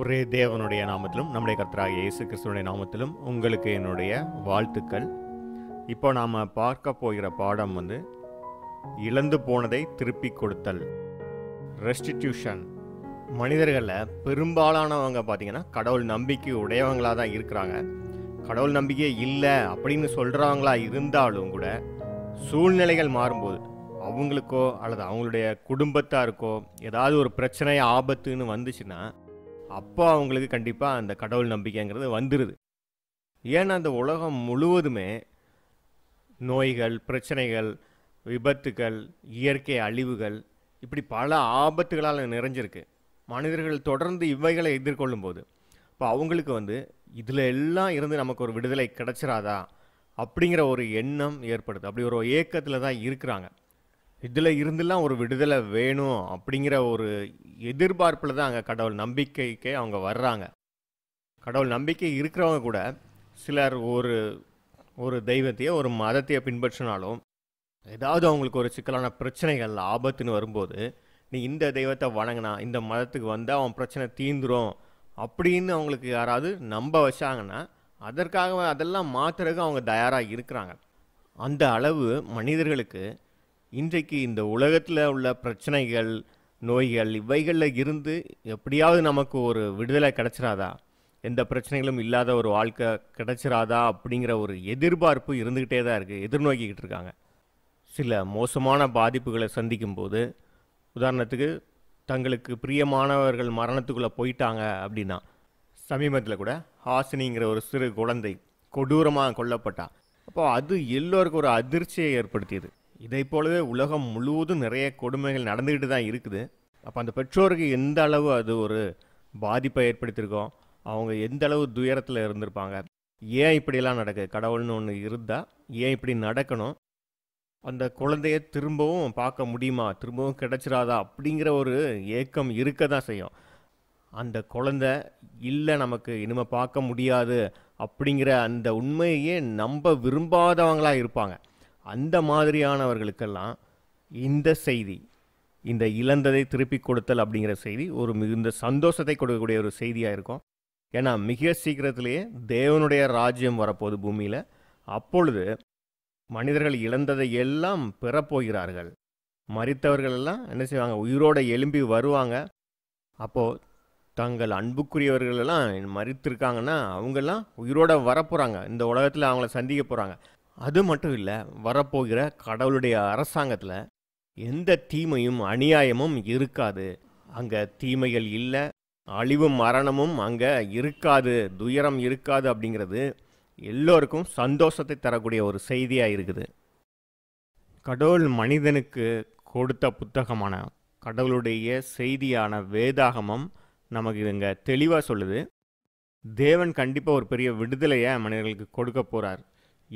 ஒரே தேவனுடைய நாமத்திலும் நம்முடைய கர்த்தராக இயேசு கிறிஸ்துவனுடைய நாமத்திலும் உங்களுக்கு என்னுடைய வாழ்த்துக்கள் இப்போ நாம் பார்க்க போகிற பாடம் வந்து இழந்து போனதை திருப்பி கொடுத்தல் ரெஸ்டிடியூஷன் மனிதர்களில் பெரும்பாலானவங்க பார்த்திங்கன்னா கடவுள் நம்பிக்கை உடையவங்களாக தான் இருக்கிறாங்க கடவுள் நம்பிக்கை இல்லை அப்படின்னு சொல்கிறவங்களா இருந்தாலும் கூட சூழ்நிலைகள் மாறும்போது அவங்களுக்கோ அல்லது அவங்களுடைய குடும்பத்தாருக்கோ ஏதாவது ஒரு பிரச்சனை ஆபத்துன்னு வந்துச்சுன்னா அப்போ அவங்களுக்கு கண்டிப்பாக அந்த கடவுள் நம்பிக்கைங்கிறது வந்துடுது ஏன்னா அந்த உலகம் முழுவதுமே நோய்கள் பிரச்சனைகள் விபத்துகள் இயற்கை அழிவுகள் இப்படி பல ஆபத்துகளால் நிறைஞ்சிருக்கு மனிதர்கள் தொடர்ந்து இவைகளை எதிர்கொள்ளும் போது இப்போ அவங்களுக்கு வந்து இதில் எல்லாம் இருந்து நமக்கு ஒரு விடுதலை கிடச்சிராதா அப்படிங்கிற ஒரு எண்ணம் ஏற்படுது அப்படி ஒரு ஏக்கத்தில் தான் இருக்கிறாங்க இதில் இருந்தெல்லாம் ஒரு விடுதலை வேணும் அப்படிங்கிற ஒரு எதிர்பார்ப்பில் தான் அங்கே கடவுள் நம்பிக்கைக்கே அவங்க வர்றாங்க கடவுள் நம்பிக்கை இருக்கிறவங்க கூட சிலர் ஒரு ஒரு தெய்வத்தையோ ஒரு மதத்தையோ பின்பற்றினாலும் ஏதாவது அவங்களுக்கு ஒரு சிக்கலான பிரச்சனைகள் ஆபத்துன்னு வரும்போது நீ இந்த தெய்வத்தை வணங்கினா இந்த மதத்துக்கு வந்தால் அவன் பிரச்சனை தீந்துரும் அப்படின்னு அவங்களுக்கு யாராவது நம்ப வச்சாங்கன்னா அதற்காக அதெல்லாம் மாற்றுறதுக்கு அவங்க தயாராக இருக்கிறாங்க அந்த அளவு மனிதர்களுக்கு இன்றைக்கு இந்த உலகத்தில் உள்ள பிரச்சனைகள் நோய்கள் இவைகளில் இருந்து எப்படியாவது நமக்கு ஒரு விடுதலை கிடச்சிராதா எந்த பிரச்சனைகளும் இல்லாத ஒரு வாழ்க்கை கிடச்சிராதா அப்படிங்கிற ஒரு எதிர்பார்ப்பு இருந்துக்கிட்டே தான் இருக்குது எதிர்நோக்கிக்கிட்டு இருக்காங்க சில மோசமான பாதிப்புகளை சந்திக்கும்போது உதாரணத்துக்கு தங்களுக்கு பிரியமானவர்கள் மரணத்துக்குள்ளே போயிட்டாங்க அப்படின்னா சமீபத்தில் கூட ஹாசினிங்கிற ஒரு சிறு குழந்தை கொடூரமாக கொல்லப்பட்டான் அப்போ அது எல்லோருக்கும் ஒரு அதிர்ச்சியை ஏற்படுத்தியது இதை போலவே உலகம் முழுவதும் நிறைய கொடுமைகள் நடந்துக்கிட்டு தான் இருக்குது அப்போ அந்த பெற்றோருக்கு எந்த அளவு அது ஒரு பாதிப்பை ஏற்படுத்தியிருக்கோம் அவங்க எந்த அளவு துயரத்தில் இருந்திருப்பாங்க ஏன் இப்படியெல்லாம் நடக்குது கடவுள்னு ஒன்று இருந்தால் ஏன் இப்படி நடக்கணும் அந்த குழந்தைய திரும்பவும் பார்க்க முடியுமா திரும்பவும் கிடைச்சிடாதா அப்படிங்கிற ஒரு ஏக்கம் இருக்க தான் செய்யும் அந்த குழந்த இல்லை நமக்கு இனிமேல் பார்க்க முடியாது அப்படிங்கிற அந்த உண்மையே நம்ப விரும்பாதவங்களாக இருப்பாங்க அந்த மாதிரியானவர்களுக்கெல்லாம் இந்த செய்தி இந்த இழந்ததை திருப்பி கொடுத்தல் அப்படிங்கிற செய்தி ஒரு மிகுந்த சந்தோஷத்தை கொடுக்கக்கூடிய ஒரு செய்தியாக இருக்கும் ஏன்னா மிக சீக்கிரத்திலேயே தேவனுடைய ராஜ்யம் வரப்போகுது பூமியில் அப்பொழுது மனிதர்கள் இழந்ததை எல்லாம் பெறப்போகிறார்கள் மறித்தவர்கள் எல்லாம் என்ன செய்வாங்க உயிரோடு எழும்பி வருவாங்க அப்போது தங்கள் அன்புக்குரியவர்கள் எல்லாம் மறித்திருக்காங்கன்னா அவங்கெல்லாம் உயிரோடு வரப்போகிறாங்க இந்த உலகத்தில் அவங்கள சந்திக்க போகிறாங்க அது மட்டும் இல்லை வரப்போகிற கடவுளுடைய அரசாங்கத்தில் எந்த தீமையும் அநியாயமும் இருக்காது அங்கே தீமைகள் இல்லை அழிவும் மரணமும் அங்கே இருக்காது துயரம் இருக்காது அப்படிங்கிறது எல்லோருக்கும் சந்தோஷத்தை தரக்கூடிய ஒரு செய்தியாக இருக்குது கடவுள் மனிதனுக்கு கொடுத்த புத்தகமான கடவுளுடைய செய்தியான வேதாகமம் நமக்கு இங்கே தெளிவாக சொல்லுது தேவன் கண்டிப்பாக ஒரு பெரிய விடுதலையை மனிதர்களுக்கு கொடுக்க போகிறார்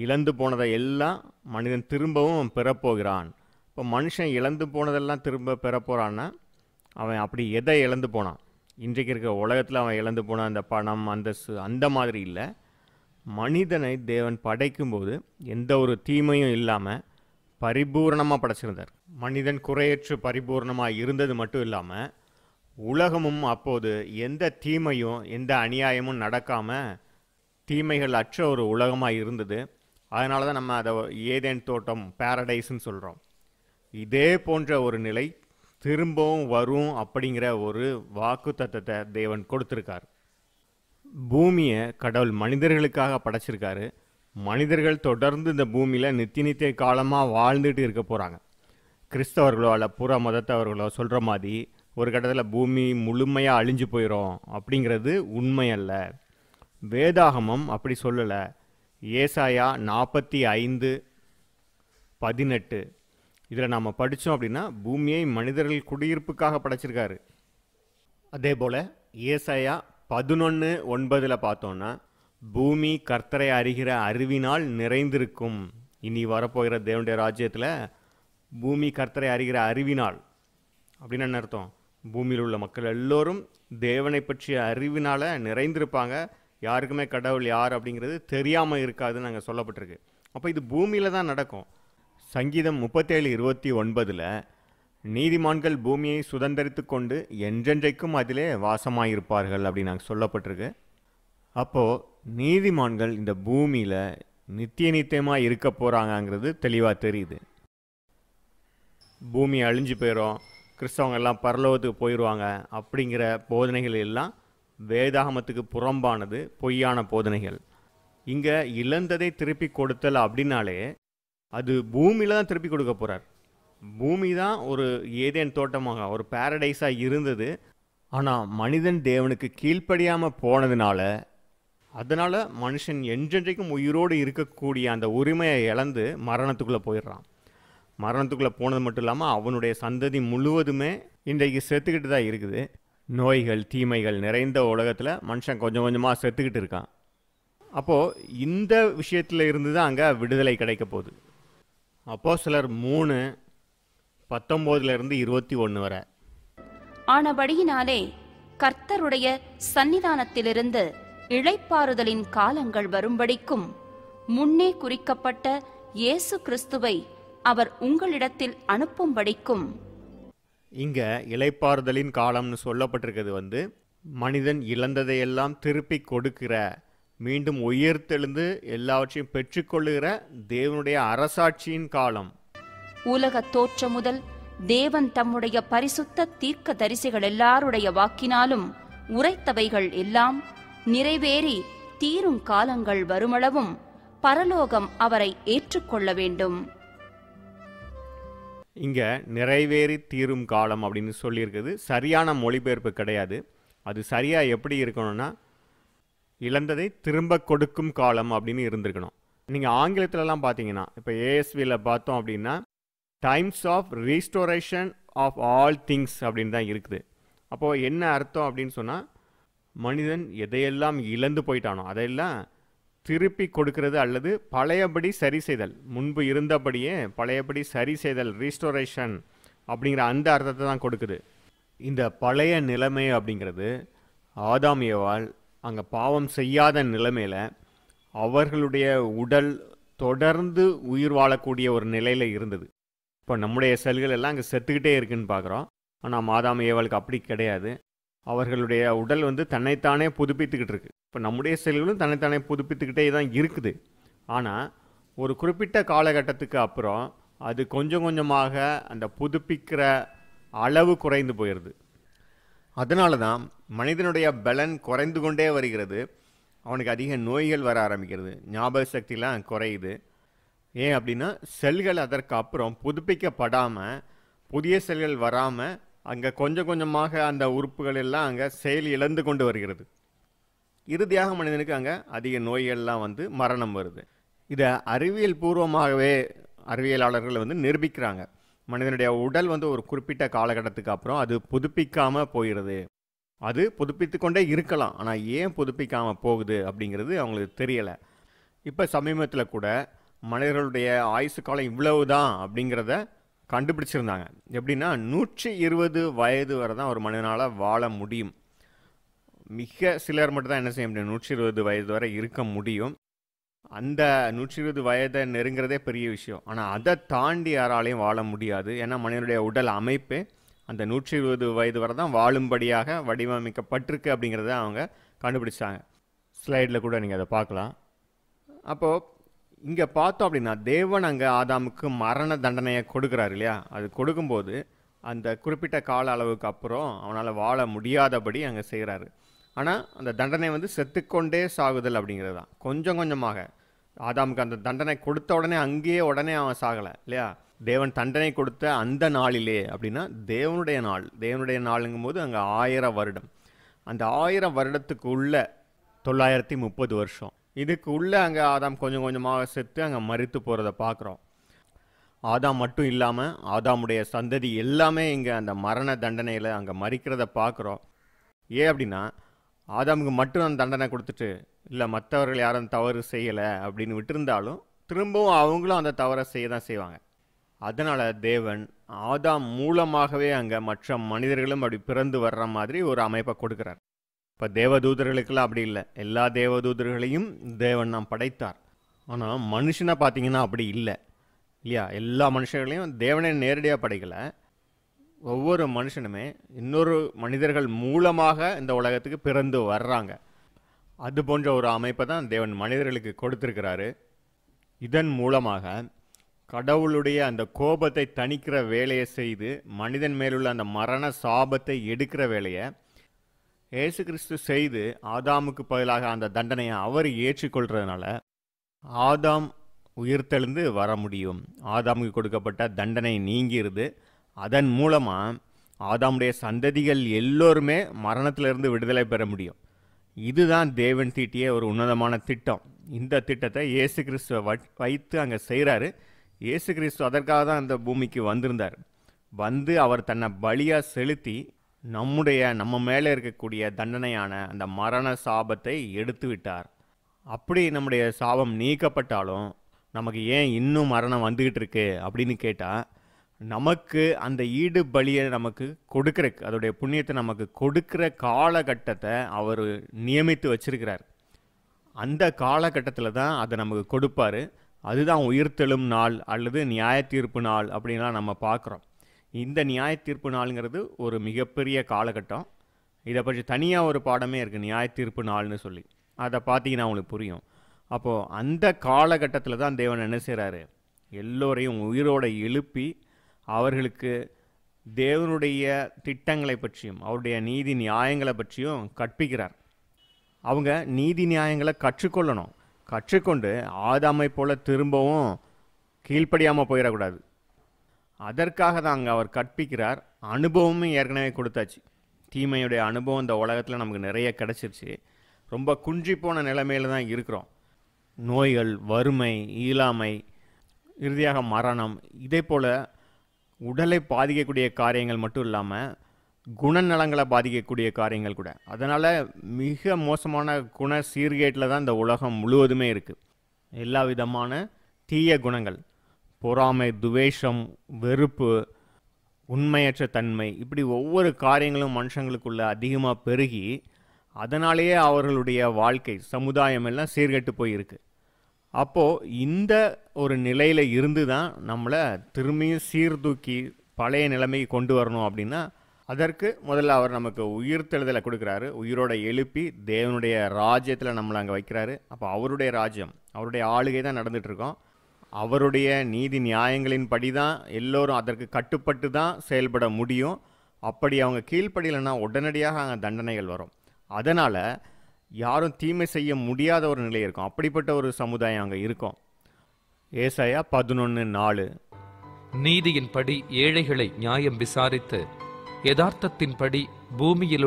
இழந்து போனதை எல்லாம் மனிதன் திரும்பவும் பெறப்போகிறான் இப்போ மனுஷன் இழந்து போனதெல்லாம் திரும்ப பெறப்போகிறான்னா அவன் அப்படி எதை இழந்து போனான் இன்றைக்கு இருக்கிற உலகத்தில் அவன் இழந்து போன அந்த பணம் அந்த அந்த மாதிரி இல்லை மனிதனை தேவன் படைக்கும்போது எந்த ஒரு தீமையும் இல்லாமல் பரிபூர்ணமாக படைச்சிருந்தார் மனிதன் குறையற்று பரிபூர்ணமாக இருந்தது மட்டும் இல்லாமல் உலகமும் அப்போது எந்த தீமையும் எந்த அநியாயமும் நடக்காமல் தீமைகள் அற்ற ஒரு உலகமாக இருந்தது அதனால தான் நம்ம அதை ஏதேன் தோட்டம் பேரடைஸ்ன்னு சொல்கிறோம் இதே போன்ற ஒரு நிலை திரும்பவும் வரும் அப்படிங்கிற ஒரு வாக்கு தத்தத்தை தேவன் கொடுத்துருக்கார் பூமியை கடவுள் மனிதர்களுக்காக படைச்சிருக்காரு மனிதர்கள் தொடர்ந்து இந்த பூமியில் நித்தி நித்திய காலமாக வாழ்ந்துட்டு இருக்க போகிறாங்க கிறிஸ்தவர்களோ அல்ல புற மதத்தவர்களோ சொல்கிற மாதிரி ஒரு கட்டத்தில் பூமி முழுமையாக அழிஞ்சு போயிடும் அப்படிங்கிறது உண்மையல்ல வேதாகமம் அப்படி சொல்லலை ஏசாயா நாற்பத்தி ஐந்து பதினெட்டு இதில் நாம் படித்தோம் அப்படின்னா பூமியை மனிதர்கள் குடியிருப்புக்காக படைச்சிருக்காரு அதே போல் ஏசாயா பதினொன்று ஒன்பதில் பார்த்தோன்னா பூமி கர்த்தரை அறிகிற அறிவினால் நிறைந்திருக்கும் இனி வரப்போகிற தேவனுடைய ராஜ்யத்தில் பூமி கர்த்தரை அறிகிற அறிவினால் அப்படின்னு என்ன அர்த்தம் பூமியில் உள்ள மக்கள் எல்லோரும் தேவனை பற்றிய அறிவினால் நிறைந்திருப்பாங்க யாருக்குமே கடவுள் யார் அப்படிங்கிறது தெரியாமல் இருக்காதுன்னு நாங்கள் சொல்லப்பட்டிருக்கு அப்போ இது பூமியில் தான் நடக்கும் சங்கீதம் முப்பத்தேழு இருபத்தி ஒன்பதில் நீதிமான்கள் பூமியை சுதந்திரித்து கொண்டு என்றென்றைக்கும் அதிலே வாசமாயிருப்பார்கள் அப்படின்னு நாங்கள் சொல்லப்பட்டிருக்கு அப்போது நீதிமான்கள் இந்த பூமியில் நித்திய நித்தியமாக இருக்க போகிறாங்கங்கிறது தெளிவாக தெரியுது பூமி அழிஞ்சு போயிடும் கிறிஸ்தவங்கள்லாம் எல்லாம் பரலோகத்துக்கு போயிடுவாங்க அப்படிங்கிற போதனைகள் எல்லாம் வேதாகமத்துக்கு புறம்பானது பொய்யான போதனைகள் இங்கே இழந்ததை திருப்பி கொடுத்தல் அப்படின்னாலே அது பூமியில் தான் திருப்பி கொடுக்க போகிறார் பூமி தான் ஒரு ஏதேன் தோட்டமாக ஒரு பேரடைஸாக இருந்தது ஆனால் மனிதன் தேவனுக்கு கீழ்ப்படியாமல் போனதுனால அதனால் மனுஷன் என்றென்றைக்கும் உயிரோடு இருக்கக்கூடிய அந்த உரிமையை இழந்து மரணத்துக்குள்ளே போயிடுறான் மரணத்துக்குள்ளே போனது மட்டும் இல்லாமல் அவனுடைய சந்ததி முழுவதுமே இன்றைக்கு செத்துக்கிட்டு தான் இருக்குது நோய்கள் தீமைகள் நிறைந்த உலகத்தில் மனுஷன் கொஞ்சம் கொஞ்சமாக செத்துக்கிட்டு இருக்கான் அப்போது இந்த விஷயத்தில் இருந்து தான் அங்கே விடுதலை கிடைக்க போகுது அப்போ சிலர் மூணு பத்தொம்போதுலேருந்து இருபத்தி ஒன்று வரை ஆனபடியினாலே கர்த்தருடைய சன்னிதானத்திலிருந்து இழைப்பாறுதலின் காலங்கள் வரும்படிக்கும் முன்னே குறிக்கப்பட்ட இயேசு கிறிஸ்துவை அவர் உங்களிடத்தில் அனுப்பும்படிக்கும் இங்கே இலைப்பாறுதலின் காலம்னு சொல்லப்பட்டிருக்கிறது வந்து மனிதன் இழந்ததையெல்லாம் திருப்பி கொடுக்கிற மீண்டும் உயிர்த்தெழுந்து எல்லாவற்றையும் பெற்றுக்கொள்ளுகிற தேவனுடைய அரசாட்சியின் காலம் உலக தோற்றம் முதல் தேவன் தம்முடைய பரிசுத்த தீர்க்க தரிசிகள் எல்லாருடைய வாக்கினாலும் உரைத்தவைகள் எல்லாம் நிறைவேறி தீரும் காலங்கள் வருமளவும் பரலோகம் அவரை ஏற்றுக்கொள்ள வேண்டும் இங்கே நிறைவேறி தீரும் காலம் அப்படின்னு சொல்லியிருக்குது சரியான மொழிபெயர்ப்பு கிடையாது அது சரியாக எப்படி இருக்கணும்னா இழந்ததை திரும்ப கொடுக்கும் காலம் அப்படின்னு இருந்திருக்கணும் நீங்கள் ஆங்கிலத்திலலாம் பார்த்தீங்கன்னா இப்போ ஏஎஸ்வியில் பார்த்தோம் அப்படின்னா times of restoration of all things அப்படின்னு தான் இருக்குது அப்போது என்ன அர்த்தம் அப்படின்னு சொன்னால் மனிதன் எதையெல்லாம் இழந்து போயிட்டானோ அதையெல்லாம் திருப்பி கொடுக்கிறது அல்லது பழையபடி சரி செய்தல் முன்பு இருந்தபடியே பழையபடி சரி செய்தல் ரீஸ்டோரேஷன் அப்படிங்கிற அந்த அர்த்தத்தை தான் கொடுக்குது இந்த பழைய நிலைமை அப்படிங்கிறது ஆதாமியவால் அங்கே பாவம் செய்யாத நிலைமையில் அவர்களுடைய உடல் தொடர்ந்து உயிர் வாழக்கூடிய ஒரு நிலையில் இருந்தது இப்போ நம்முடைய செல்கள் எல்லாம் அங்கே செத்துக்கிட்டே இருக்குன்னு பார்க்குறோம் ஆனால் மாதாமியவாளுக்கு அப்படி கிடையாது அவர்களுடைய உடல் வந்து தன்னைத்தானே புதுப்பித்துக்கிட்டு இருக்குது இப்போ நம்முடைய செல்களும் தன்னைத்தானே புதுப்பித்துக்கிட்டே தான் இருக்குது ஆனால் ஒரு குறிப்பிட்ட காலகட்டத்துக்கு அப்புறம் அது கொஞ்சம் கொஞ்சமாக அந்த புதுப்பிக்கிற அளவு குறைந்து போயிடுது அதனால தான் மனிதனுடைய பலன் குறைந்து கொண்டே வருகிறது அவனுக்கு அதிக நோய்கள் வர ஆரம்பிக்கிறது ஞாபக சக்திலாம் குறையுது ஏன் அப்படின்னா செல்கள் அதற்கு அப்புறம் புதுப்பிக்கப்படாமல் புதிய செல்கள் வராமல் அங்கே கொஞ்சம் கொஞ்சமாக அந்த உறுப்புகள் எல்லாம் அங்கே செயல் இழந்து கொண்டு வருகிறது இறுதியாக மனிதனுக்கு அங்கே அதிக நோய்கள்லாம் வந்து மரணம் வருது இதை அறிவியல் பூர்வமாகவே அறிவியலாளர்கள் வந்து நிரூபிக்கிறாங்க மனிதனுடைய உடல் வந்து ஒரு குறிப்பிட்ட காலகட்டத்துக்கு அப்புறம் அது புதுப்பிக்காமல் போயிடுது அது புதுப்பித்து கொண்டே இருக்கலாம் ஆனால் ஏன் புதுப்பிக்காமல் போகுது அப்படிங்கிறது அவங்களுக்கு தெரியலை இப்போ சமீபத்தில் கூட மனிதர்களுடைய ஆயுசு காலம் இவ்வளவு தான் அப்படிங்கிறத கண்டுபிடிச்சிருந்தாங்க எப்படின்னா நூற்றி இருபது வயது வரை தான் ஒரு மனிதனால் வாழ முடியும் மிக சிலர் மட்டும்தான் என்ன செய்ய முடியும் நூற்றி இருபது வயது வரை இருக்க முடியும் அந்த நூற்றி இருபது வயதை நெருங்கிறதே பெரிய விஷயம் ஆனால் அதை தாண்டி யாராலையும் வாழ முடியாது ஏன்னா மனிதனுடைய உடல் அமைப்பு அந்த நூற்றி இருபது வயது வரை தான் வாழும்படியாக வடிவமைக்கப்பட்டிருக்கு அப்படிங்கிறத அவங்க கண்டுபிடிச்சாங்க ஸ்லைடில் கூட நீங்கள் அதை பார்க்கலாம் அப்போது இங்கே பார்த்தோம் அப்படின்னா தேவன் அங்கே ஆதாமுக்கு மரண தண்டனையை கொடுக்குறாரு இல்லையா அது கொடுக்கும்போது அந்த குறிப்பிட்ட கால அளவுக்கு அப்புறம் அவனால் வாழ முடியாதபடி அங்கே செய்கிறாரு ஆனால் அந்த தண்டனை வந்து செத்துக்கொண்டே சாகுதல் அப்படிங்கிறது தான் கொஞ்சம் கொஞ்சமாக ஆதாமுக்கு அந்த தண்டனை கொடுத்த உடனே அங்கேயே உடனே அவன் சாகலை இல்லையா தேவன் தண்டனை கொடுத்த அந்த நாளிலே அப்படின்னா தேவனுடைய நாள் தேவனுடைய நாளுங்கும் போது அங்கே ஆயிரம் வருடம் அந்த ஆயிரம் வருடத்துக்கு உள்ள தொள்ளாயிரத்தி முப்பது வருஷம் இதுக்கு உள்ளே அங்கே ஆதாம் கொஞ்சம் கொஞ்சமாக செத்து அங்கே மறித்து போகிறத பார்க்குறோம் ஆதாம் மட்டும் இல்லாமல் ஆதாமுடைய சந்ததி எல்லாமே இங்கே அந்த மரண தண்டனையில் அங்கே மறிக்கிறத பார்க்குறோம் ஏன் அப்படின்னா ஆதாமுக்கு மட்டும் அந்த தண்டனை கொடுத்துட்டு இல்லை மற்றவர்கள் யாரும் தவறு செய்யலை அப்படின்னு விட்டுருந்தாலும் திரும்பவும் அவங்களும் அந்த தவறை செய்ய தான் செய்வாங்க அதனால் தேவன் ஆதாம் மூலமாகவே அங்கே மற்ற மனிதர்களும் அப்படி பிறந்து வர்ற மாதிரி ஒரு அமைப்பை கொடுக்குறார் இப்போ தேவதூதர்களுக்கெல்லாம் அப்படி இல்லை எல்லா தேவதூதர்களையும் தேவன் நாம் படைத்தார் ஆனால் மனுஷனை பார்த்தீங்கன்னா அப்படி இல்லை இல்லையா எல்லா மனுஷர்களையும் தேவனே நேரடியாக படைக்கலை ஒவ்வொரு மனுஷனுமே இன்னொரு மனிதர்கள் மூலமாக இந்த உலகத்துக்கு பிறந்து வர்றாங்க அது போன்ற ஒரு அமைப்பை தான் தேவன் மனிதர்களுக்கு கொடுத்துருக்கிறாரு இதன் மூலமாக கடவுளுடைய அந்த கோபத்தை தணிக்கிற வேலையை செய்து மனிதன் மேலுள்ள அந்த மரண சாபத்தை எடுக்கிற வேலையை ஏசு கிறிஸ்து செய்து ஆதாமுக்கு பதிலாக அந்த தண்டனையை அவர் ஏற்றுக்கொள்கிறதுனால ஆதாம் உயிர்த்தெழுந்து வர முடியும் ஆதாமுக்கு கொடுக்கப்பட்ட தண்டனை நீங்கிருது அதன் மூலமாக ஆதாமுடைய சந்ததிகள் எல்லோருமே மரணத்திலிருந்து விடுதலை பெற முடியும் இதுதான் தேவன் தீட்டிய ஒரு உன்னதமான திட்டம் இந்த திட்டத்தை இயேசு கிறிஸ்துவை வைத்து அங்கே செய்கிறாரு இயேசு கிறிஸ்து அதற்காக தான் அந்த பூமிக்கு வந்திருந்தார் வந்து அவர் தன்னை பலியாக செலுத்தி நம்முடைய நம்ம மேலே இருக்கக்கூடிய தண்டனையான அந்த மரண சாபத்தை எடுத்து விட்டார் அப்படி நம்முடைய சாபம் நீக்கப்பட்டாலும் நமக்கு ஏன் இன்னும் மரணம் வந்துக்கிட்டு இருக்கு அப்படின்னு கேட்டால் நமக்கு அந்த ஈடு பலியை நமக்கு கொடுக்குற அதோடைய புண்ணியத்தை நமக்கு கொடுக்குற காலகட்டத்தை அவர் நியமித்து வச்சிருக்கிறார் அந்த காலகட்டத்தில் தான் அதை நமக்கு கொடுப்பார் அதுதான் உயிர்த்தெழும் நாள் அல்லது நியாய தீர்ப்பு நாள் அப்படின்லாம் நம்ம பார்க்குறோம் இந்த நியாய தீர்ப்பு நாளுங்கிறது ஒரு மிகப்பெரிய காலகட்டம் இதை பற்றி தனியாக ஒரு பாடமே இருக்குது நியாய தீர்ப்பு நாள்னு சொல்லி அதை பார்த்தீங்கன்னா அவங்களுக்கு புரியும் அப்போது அந்த காலகட்டத்தில் தான் தேவன் என்ன செய்கிறாரு எல்லோரையும் உயிரோடு எழுப்பி அவர்களுக்கு தேவனுடைய திட்டங்களை பற்றியும் அவருடைய நீதி நியாயங்களை பற்றியும் கற்பிக்கிறார் அவங்க நீதி நியாயங்களை கற்றுக்கொள்ளணும் கற்றுக்கொண்டு ஆதாமை போல் திரும்பவும் கீழ்ப்படியாமல் போயிடக்கூடாது அதற்காக தான் அங்கே அவர் கற்பிக்கிறார் அனுபவமும் ஏற்கனவே கொடுத்தாச்சு தீமையுடைய அனுபவம் இந்த உலகத்தில் நமக்கு நிறைய கிடச்சிருச்சு ரொம்ப குன்றி போன நிலைமையில் தான் இருக்கிறோம் நோய்கள் வறுமை இயலாமை இறுதியாக மரணம் இதே போல் உடலை பாதிக்கக்கூடிய காரியங்கள் மட்டும் இல்லாமல் குணநலங்களை பாதிக்கக்கூடிய காரியங்கள் கூட அதனால் மிக மோசமான குண சீர்கேட்டில் தான் இந்த உலகம் முழுவதுமே இருக்குது எல்லா விதமான தீய குணங்கள் பொறாமை துவேஷம் வெறுப்பு உண்மையற்ற தன்மை இப்படி ஒவ்வொரு காரியங்களும் மனுஷங்களுக்குள்ள அதிகமாக பெருகி அதனாலேயே அவர்களுடைய வாழ்க்கை சமுதாயம் எல்லாம் சீர்கெட்டு போயிருக்கு அப்போது இந்த ஒரு நிலையில் இருந்து தான் நம்மளை திரும்பியும் சீர்தூக்கி பழைய நிலைமைக்கு கொண்டு வரணும் அப்படின்னா அதற்கு முதல்ல அவர் நமக்கு உயிர் தெழுதலை கொடுக்குறாரு உயிரோட எழுப்பி தேவனுடைய ராஜ்யத்தில் நம்மளை அங்கே வைக்கிறாரு அப்போ அவருடைய ராஜ்யம் அவருடைய ஆளுகை தான் நடந்துகிட்ருக்கோம் அவருடைய நீதி நியாயங்களின்படி தான் எல்லோரும் அதற்கு கட்டுப்பட்டு தான் செயல்பட முடியும் அப்படி அவங்க கீழ்ப்படியிலனா உடனடியாக அங்கே தண்டனைகள் வரும் அதனால் யாரும் தீமை செய்ய முடியாத ஒரு நிலை இருக்கும் அப்படிப்பட்ட ஒரு சமுதாயம் அங்கே இருக்கும் ஏசாயா பதினொன்று நாலு நீதியின்படி ஏழைகளை நியாயம் விசாரித்து யதார்த்தத்தின்படி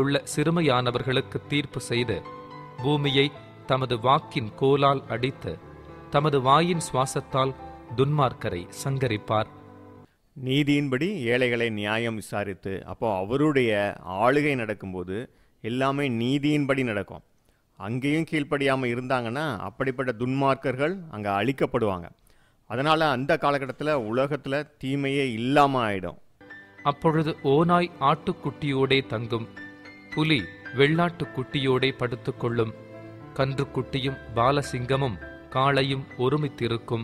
உள்ள சிறுமையானவர்களுக்கு தீர்ப்பு செய்து பூமியை தமது வாக்கின் கோலால் அடித்து தமது வாயின் சுவாசத்தால் துன்மார்க்கரை சங்கரிப்பார் நீதியின்படி ஏழைகளை நியாயம் விசாரித்து அப்போ அவருடைய ஆளுகை நடக்கும்போது எல்லாமே நீதியின்படி நடக்கும் அங்கேயும் கீழ்ப்படியாமல் இருந்தாங்கன்னா அப்படிப்பட்ட துன்மார்க்கர்கள் அங்கே அழிக்கப்படுவாங்க அதனால் அந்த காலகட்டத்தில் உலகத்தில் தீமையே இல்லாமல் ஆயிடும் அப்பொழுது ஓனாய் ஆட்டுக்குட்டியோடே தங்கும் புலி வெள்ளாட்டுக்குட்டியோடே படுத்துக்கொள்ளும் கன்றுக்குட்டியும் பாலசிங்கமும் காலையும் ஒருமித்திருக்கும்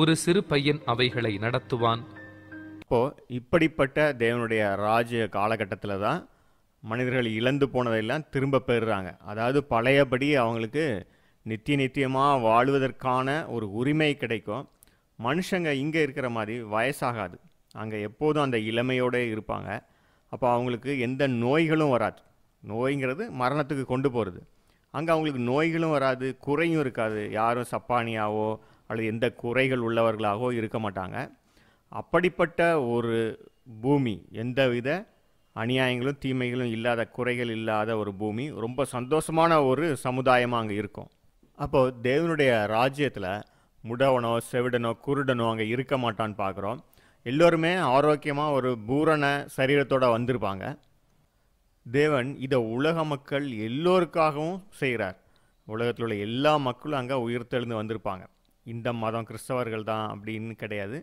ஒரு சிறு பையன் அவைகளை நடத்துவான் இப்போ இப்படிப்பட்ட தேவனுடைய ராஜ காலகட்டத்தில் தான் மனிதர்கள் இழந்து போனதையெல்லாம் திரும்ப பெறுறாங்க அதாவது பழையபடி அவங்களுக்கு நித்திய நித்தியமாக வாழ்வதற்கான ஒரு உரிமை கிடைக்கும் மனுஷங்க இங்கே இருக்கிற மாதிரி வயசாகாது அங்கே எப்போதும் அந்த இளமையோடு இருப்பாங்க அப்போ அவங்களுக்கு எந்த நோய்களும் வராது நோய்ங்கிறது மரணத்துக்கு கொண்டு போகிறது அங்கே அவங்களுக்கு நோய்களும் வராது குறையும் இருக்காது யாரும் சப்பானியாவோ அல்லது எந்த குறைகள் உள்ளவர்களாகவோ இருக்க மாட்டாங்க அப்படிப்பட்ட ஒரு பூமி எந்தவித அநியாயங்களும் தீமைகளும் இல்லாத குறைகள் இல்லாத ஒரு பூமி ரொம்ப சந்தோஷமான ஒரு சமுதாயமாக அங்கே இருக்கும் அப்போது தேவனுடைய ராஜ்யத்தில் முடவனோ செவிடனோ குருடனோ அங்கே இருக்க மாட்டான்னு பார்க்குறோம் எல்லோருமே ஆரோக்கியமாக ஒரு பூரண சரீரத்தோடு வந்திருப்பாங்க தேவன் இதை உலக மக்கள் எல்லோருக்காகவும் செய்கிறார் உலகத்தில் உள்ள எல்லா மக்களும் அங்கே உயிர்த்தெழுந்து வந்திருப்பாங்க இந்த மதம் கிறிஸ்தவர்கள் தான் அப்படின்னு கிடையாது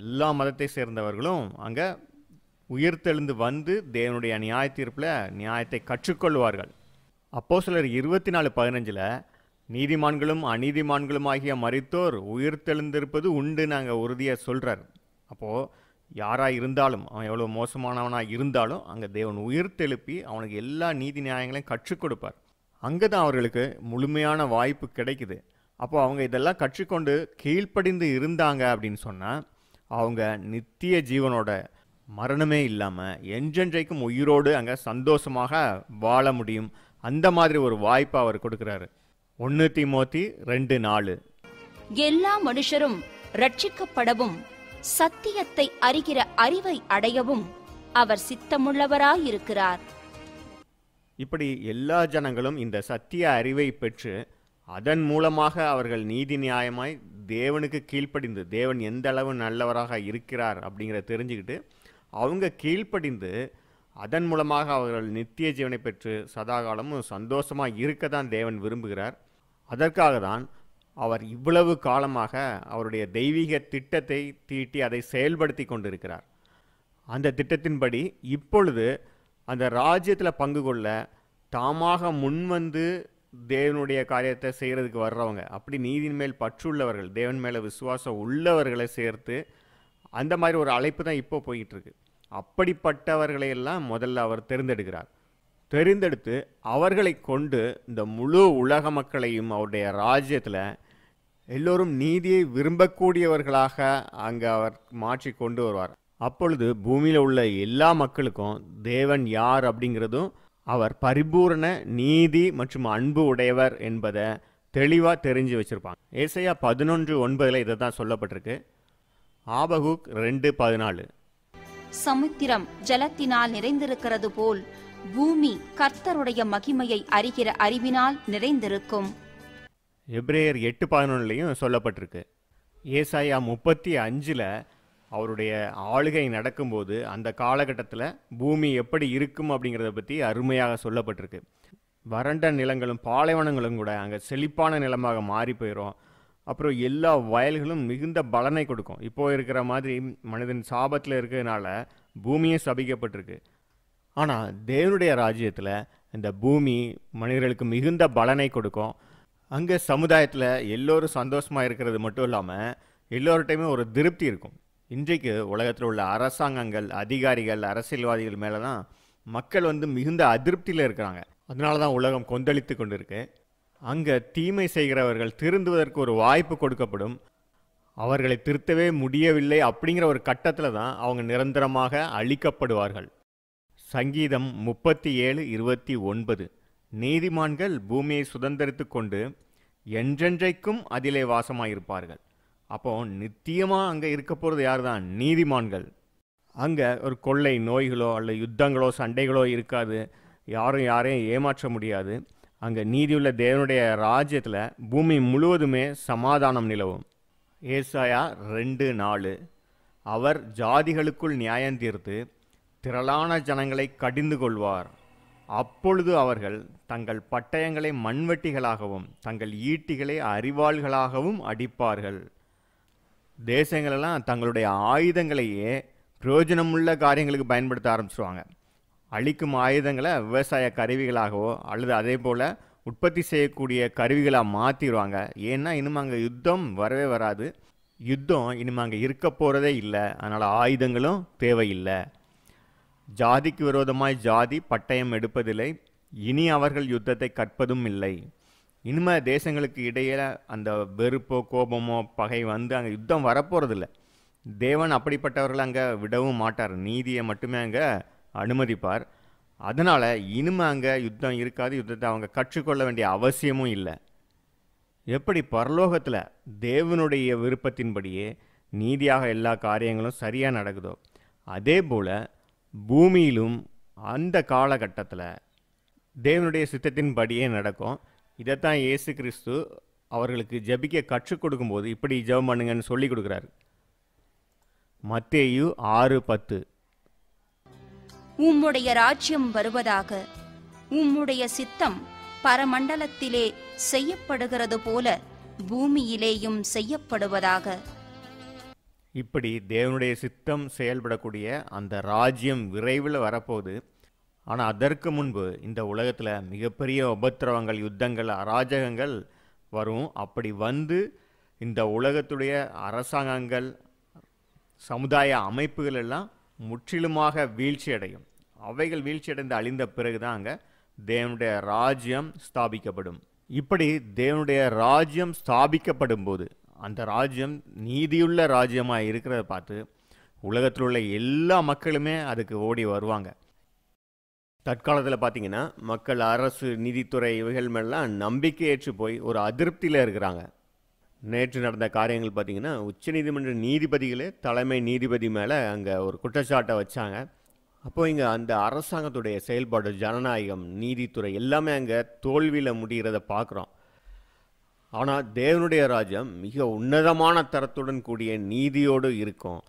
எல்லா மதத்தை சேர்ந்தவர்களும் அங்கே உயிர்த்தெழுந்து வந்து தேவனுடைய நியாய தீர்ப்பில் நியாயத்தை கற்றுக்கொள்வார்கள் அப்போ சிலர் இருபத்தி நாலு பதினஞ்சில் நீதிமான்களும் அநீதிமான்களும் ஆகிய மறித்தோர் உயிர்த்தெழுந்திருப்பது உண்டு நாங்கள் உறுதியாக சொல்கிறார் அப்போது யாராக இருந்தாலும் அவன் எவ்வளோ மோசமானவனாக இருந்தாலும் அங்கே தேவன் உயிர்த்தெழுப்பி அவனுக்கு எல்லா நீதி நியாயங்களையும் கற்றுக் கொடுப்பார் அங்கே தான் அவர்களுக்கு முழுமையான வாய்ப்பு கிடைக்குது அப்போ அவங்க இதெல்லாம் கற்றுக்கொண்டு கீழ்ப்படிந்து இருந்தாங்க அப்படின்னு சொன்னால் அவங்க நித்திய ஜீவனோட மரணமே இல்லாமல் என்றென்றைக்கும் உயிரோடு அங்கே சந்தோஷமாக வாழ முடியும் அந்த மாதிரி ஒரு வாய்ப்பை அவர் கொடுக்குறாரு ஒன்று திமுத்தி ரெண்டு நாலு எல்லா மனுஷரும் ரட்சிக்கப்படவும் சத்தியத்தை அறிகிற அறிவை அடையவும் அவர் சித்தமுள்ளவராயிருக்கிறார் இப்படி எல்லா ஜனங்களும் இந்த சத்திய அறிவை பெற்று அதன் மூலமாக அவர்கள் நீதி நியாயமாய் தேவனுக்கு கீழ்ப்படிந்து தேவன் எந்த அளவு நல்லவராக இருக்கிறார் அப்படிங்கிறத தெரிஞ்சுக்கிட்டு அவங்க கீழ்ப்படிந்து அதன் மூலமாக அவர்கள் நித்திய ஜீவனை பெற்று சதாகாலமும் சந்தோஷமாக இருக்க தான் தேவன் விரும்புகிறார் அதற்காக தான் அவர் இவ்வளவு காலமாக அவருடைய தெய்வீக திட்டத்தை தீட்டி அதை செயல்படுத்தி கொண்டிருக்கிறார் அந்த திட்டத்தின்படி இப்பொழுது அந்த ராஜ்யத்தில் பங்கு கொள்ள தாமாக முன்வந்து தேவனுடைய காரியத்தை செய்கிறதுக்கு வர்றவங்க அப்படி நீதின் மேல் பற்றுள்ளவர்கள் தேவன் மேலே விசுவாசம் உள்ளவர்களை சேர்த்து அந்த மாதிரி ஒரு அழைப்பு தான் இப்போ போயிட்டுருக்கு அப்படிப்பட்டவர்களையெல்லாம் முதல்ல அவர் தேர்ந்தெடுக்கிறார் தெரிந்தெடுத்து அவர்களை கொண்டு இந்த முழு உலக மக்களையும் அவருடைய ராஜ்யத்தில் எல்லோரும் நீதியை விரும்பக்கூடியவர்களாக அங்கு அவர் மாற்றி கொண்டு வருவார் அப்பொழுது பூமியில் உள்ள எல்லா மக்களுக்கும் தேவன் யார் அப்படிங்கிறதும் அவர் பரிபூரண நீதி மற்றும் அன்பு உடையவர் என்பதை தெளிவாக தெரிஞ்சு வச்சுருப்பாங்க ஏசையா பதினொன்று ஒன்பதில் இதை தான் சொல்லப்பட்டிருக்கு ஆபகுக் ரெண்டு பதினாலு சமுத்திரம் ஜலத்தினால் நிறைந்திருக்கிறது போல் பூமி கர்த்தருடைய மகிமையை அறிகிற அறிவினால் நிறைந்திருக்கும் எப்ரேயர் எட்டு பதினொன்றுலையும் சொல்லப்பட்டிருக்கு ஏசாயா முப்பத்தி அஞ்சில் அவருடைய ஆளுகை நடக்கும்போது அந்த காலகட்டத்தில் பூமி எப்படி இருக்கும் அப்படிங்கிறத பற்றி அருமையாக சொல்லப்பட்டிருக்கு வறண்ட நிலங்களும் பாலைவனங்களும் கூட அங்கே செழிப்பான நிலமாக மாறி போயிடும் அப்புறம் எல்லா வயல்களும் மிகுந்த பலனை கொடுக்கும் இப்போது இருக்கிற மாதிரி மனிதன் சாபத்தில் இருக்கிறதுனால பூமியே சபிக்கப்பட்டிருக்கு ஆனால் தேவனுடைய ராஜ்யத்தில் இந்த பூமி மனிதர்களுக்கு மிகுந்த பலனை கொடுக்கும் அங்கே சமுதாயத்தில் எல்லோரும் சந்தோஷமாக இருக்கிறது மட்டும் இல்லாமல் எல்லோர்ட்டையுமே ஒரு திருப்தி இருக்கும் இன்றைக்கு உலகத்தில் உள்ள அரசாங்கங்கள் அதிகாரிகள் அரசியல்வாதிகள் மேலே தான் மக்கள் வந்து மிகுந்த அதிருப்தியில் இருக்கிறாங்க அதனால தான் உலகம் கொந்தளித்து கொண்டு இருக்கு அங்கே தீமை செய்கிறவர்கள் திருந்துவதற்கு ஒரு வாய்ப்பு கொடுக்கப்படும் அவர்களை திருத்தவே முடியவில்லை அப்படிங்கிற ஒரு கட்டத்தில் தான் அவங்க நிரந்தரமாக அழிக்கப்படுவார்கள் சங்கீதம் முப்பத்தி ஏழு இருபத்தி ஒன்பது நீதிமான்கள் பூமியை சுதந்திரித்து கொண்டு என்றென்றைக்கும் அதிலே வாசமாயிருப்பார்கள் அப்போ நித்தியமாக அங்கே இருக்க போகிறது யார் தான் நீதிமான்கள் அங்கே ஒரு கொள்ளை நோய்களோ அல்ல யுத்தங்களோ சண்டைகளோ இருக்காது யாரும் யாரையும் ஏமாற்ற முடியாது அங்கே நீதியுள்ள தேவனுடைய ராஜ்யத்தில் பூமி முழுவதுமே சமாதானம் நிலவும் ஏசாயா ரெண்டு நாலு அவர் ஜாதிகளுக்குள் நியாயம் தீர்த்து திரளான ஜனங்களை கடிந்து கொள்வார் அப்பொழுது அவர்கள் தங்கள் பட்டயங்களை மண்வெட்டிகளாகவும் தங்கள் ஈட்டிகளை அறிவாள்களாகவும் அடிப்பார்கள் தேசங்களெல்லாம் தங்களுடைய ஆயுதங்களையே பிரயோஜனமுள்ள காரியங்களுக்கு பயன்படுத்த ஆரம்பிச்சுருவாங்க அழிக்கும் ஆயுதங்களை விவசாய கருவிகளாகவோ அல்லது அதே போல் உற்பத்தி செய்யக்கூடிய கருவிகளாக மாற்றிடுவாங்க ஏன்னா இனிமேல் அங்கே யுத்தம் வரவே வராது யுத்தம் இனிமேல் அங்கே இருக்க போகிறதே இல்லை அதனால் ஆயுதங்களும் தேவையில்லை ஜாதிக்கு விரோதமாய் ஜாதி பட்டயம் எடுப்பதில்லை இனி அவர்கள் யுத்தத்தை கற்பதும் இல்லை இனிமே தேசங்களுக்கு இடையே அந்த வெறுப்போ கோபமோ பகை வந்து அங்கே யுத்தம் வரப்போகிறதில்ல தேவன் அப்படிப்பட்டவர்கள் அங்கே விடவும் மாட்டார் நீதியை மட்டுமே அங்கே அனுமதிப்பார் அதனால் இனிமே அங்கே யுத்தம் இருக்காது யுத்தத்தை அவங்க கற்றுக்கொள்ள வேண்டிய அவசியமும் இல்லை எப்படி பரலோகத்தில் தேவனுடைய விருப்பத்தின்படியே நீதியாக எல்லா காரியங்களும் சரியாக நடக்குதோ அதே போல் பூமியிலும் அந்த காலகட்டத்தில் தேவனுடைய சித்தத்தின் படியே நடக்கும் இதைத்தான் இயேசு கிறிஸ்து அவர்களுக்கு ஜபிக்க கற்றுக் கொடுக்கும்போது இப்படி ஜபம் பண்ணுங்கன்னு சொல்லி கொடுக்குறாரு மத்தேயு ஆறு பத்து உம்முடைய ராஜ்யம் வருவதாக உம்முடைய சித்தம் பரமண்டலத்திலே செய்யப்படுகிறது போல பூமியிலேயும் செய்யப்படுவதாக இப்படி தேவனுடைய சித்தம் செயல்படக்கூடிய அந்த ராஜ்யம் விரைவில் வரப்போகுது ஆனால் அதற்கு முன்பு இந்த உலகத்தில் மிகப்பெரிய உபத்திரவங்கள் யுத்தங்கள் அராஜகங்கள் வரும் அப்படி வந்து இந்த உலகத்துடைய அரசாங்கங்கள் சமுதாய அமைப்புகள் எல்லாம் முற்றிலுமாக வீழ்ச்சி அடையும் அவைகள் வீழ்ச்சி அடைந்து அழிந்த பிறகுதான் அங்கே தேவனுடைய ராஜ்யம் ஸ்தாபிக்கப்படும் இப்படி தேவனுடைய ராஜ்யம் ஸ்தாபிக்கப்படும் போது அந்த ராஜ்யம் நீதியுள்ள ராஜ்யமாக இருக்கிறத பார்த்து உலகத்தில் உள்ள எல்லா மக்களுமே அதுக்கு ஓடி வருவாங்க தற்காலத்தில் பார்த்தீங்கன்னா மக்கள் அரசு நீதித்துறை இவைகள் மேலாம் நம்பிக்கை ஏற்று போய் ஒரு அதிருப்தியில் இருக்கிறாங்க நேற்று நடந்த காரியங்கள் பார்த்திங்கன்னா உச்சநீதிமன்ற நீதிபதிகளே தலைமை நீதிபதி மேலே அங்கே ஒரு குற்றச்சாட்டை வச்சாங்க அப்போ இங்கே அந்த அரசாங்கத்துடைய செயல்பாடு ஜனநாயகம் நீதித்துறை எல்லாமே அங்கே தோல்வியில் முடிகிறத பார்க்குறோம் ஆனால் தேவனுடைய ராஜ்யம் மிக உன்னதமான தரத்துடன் கூடிய நீதியோடு இருக்கும்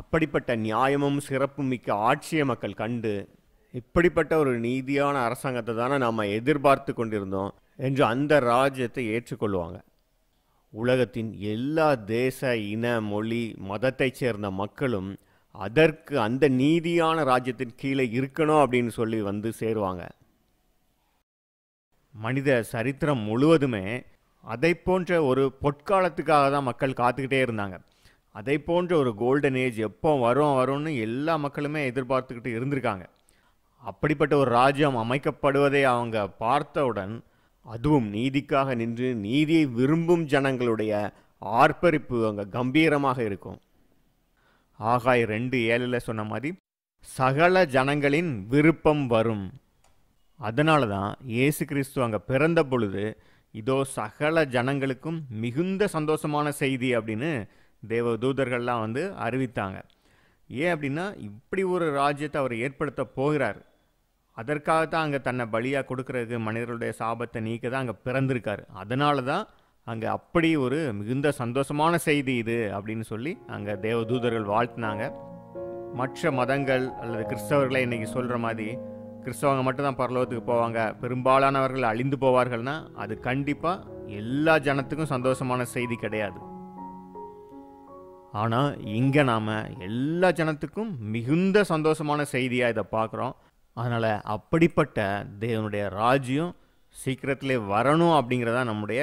அப்படிப்பட்ட நியாயமும் சிறப்பு மிக்க ஆட்சியை மக்கள் கண்டு இப்படிப்பட்ட ஒரு நீதியான அரசாங்கத்தை தானே நாம் எதிர்பார்த்து கொண்டிருந்தோம் என்று அந்த ராஜ்யத்தை ஏற்றுக்கொள்வாங்க உலகத்தின் எல்லா தேச இன மொழி மதத்தைச் சேர்ந்த மக்களும் அதற்கு அந்த நீதியான ராஜ்யத்தின் கீழே இருக்கணும் அப்படின்னு சொல்லி வந்து சேருவாங்க மனித சரித்திரம் முழுவதுமே அதை போன்ற ஒரு பொற்காலத்துக்காக தான் மக்கள் காத்துக்கிட்டே இருந்தாங்க அதை போன்ற ஒரு கோல்டன் ஏஜ் எப்போ வரும் வரும்னு எல்லா மக்களுமே எதிர்பார்த்துக்கிட்டு இருந்திருக்காங்க அப்படிப்பட்ட ஒரு ராஜ்யம் அமைக்கப்படுவதை அவங்க பார்த்தவுடன் அதுவும் நீதிக்காக நின்று நீதியை விரும்பும் ஜனங்களுடைய ஆர்ப்பரிப்பு அங்கே கம்பீரமாக இருக்கும் ஆகாய் ரெண்டு ஏழில் சொன்ன மாதிரி சகல ஜனங்களின் விருப்பம் வரும் அதனால தான் இயேசு கிறிஸ்து அங்கே பிறந்த பொழுது இதோ சகல ஜனங்களுக்கும் மிகுந்த சந்தோஷமான செய்தி அப்படின்னு தேவ தூதர்கள்லாம் வந்து அறிவித்தாங்க ஏன் அப்படின்னா இப்படி ஒரு ராஜ்யத்தை அவர் ஏற்படுத்த போகிறார் அதற்காகத்தான் அங்கே தன்னை பலியாக கொடுக்கறதுக்கு மனிதர்களுடைய சாபத்தை நீக்க தான் அங்கே பிறந்திருக்கார் அதனால தான் அங்கே அப்படி ஒரு மிகுந்த சந்தோஷமான செய்தி இது அப்படின்னு சொல்லி அங்கே தேவதூதர்கள் வாழ்த்தினாங்க மற்ற மதங்கள் அல்லது கிறிஸ்தவர்களை இன்றைக்கி சொல்கிற மாதிரி கிறிஸ்தவங்க மட்டும்தான் பரலோகத்துக்கு போவாங்க பெரும்பாலானவர்கள் அழிந்து போவார்கள்னா அது கண்டிப்பாக எல்லா ஜனத்துக்கும் சந்தோஷமான செய்தி கிடையாது ஆனால் இங்கே நாம் எல்லா ஜனத்துக்கும் மிகுந்த சந்தோஷமான செய்தியாக இதை பார்க்குறோம் அதனால் அப்படிப்பட்ட தேவனுடைய ராஜ்யம் சீக்கிரத்திலே வரணும் அப்படிங்கிறதான் நம்முடைய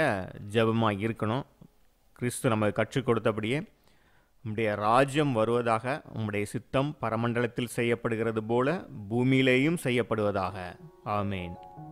ஜபமாக இருக்கணும் கிறிஸ்து நமக்கு கற்றுக் கொடுத்தபடியே உம்முடைய ராஜ்யம் வருவதாக உம்முடைய சித்தம் பரமண்டலத்தில் செய்யப்படுகிறது போல பூமியிலேயும் செய்யப்படுவதாக ஆமேன்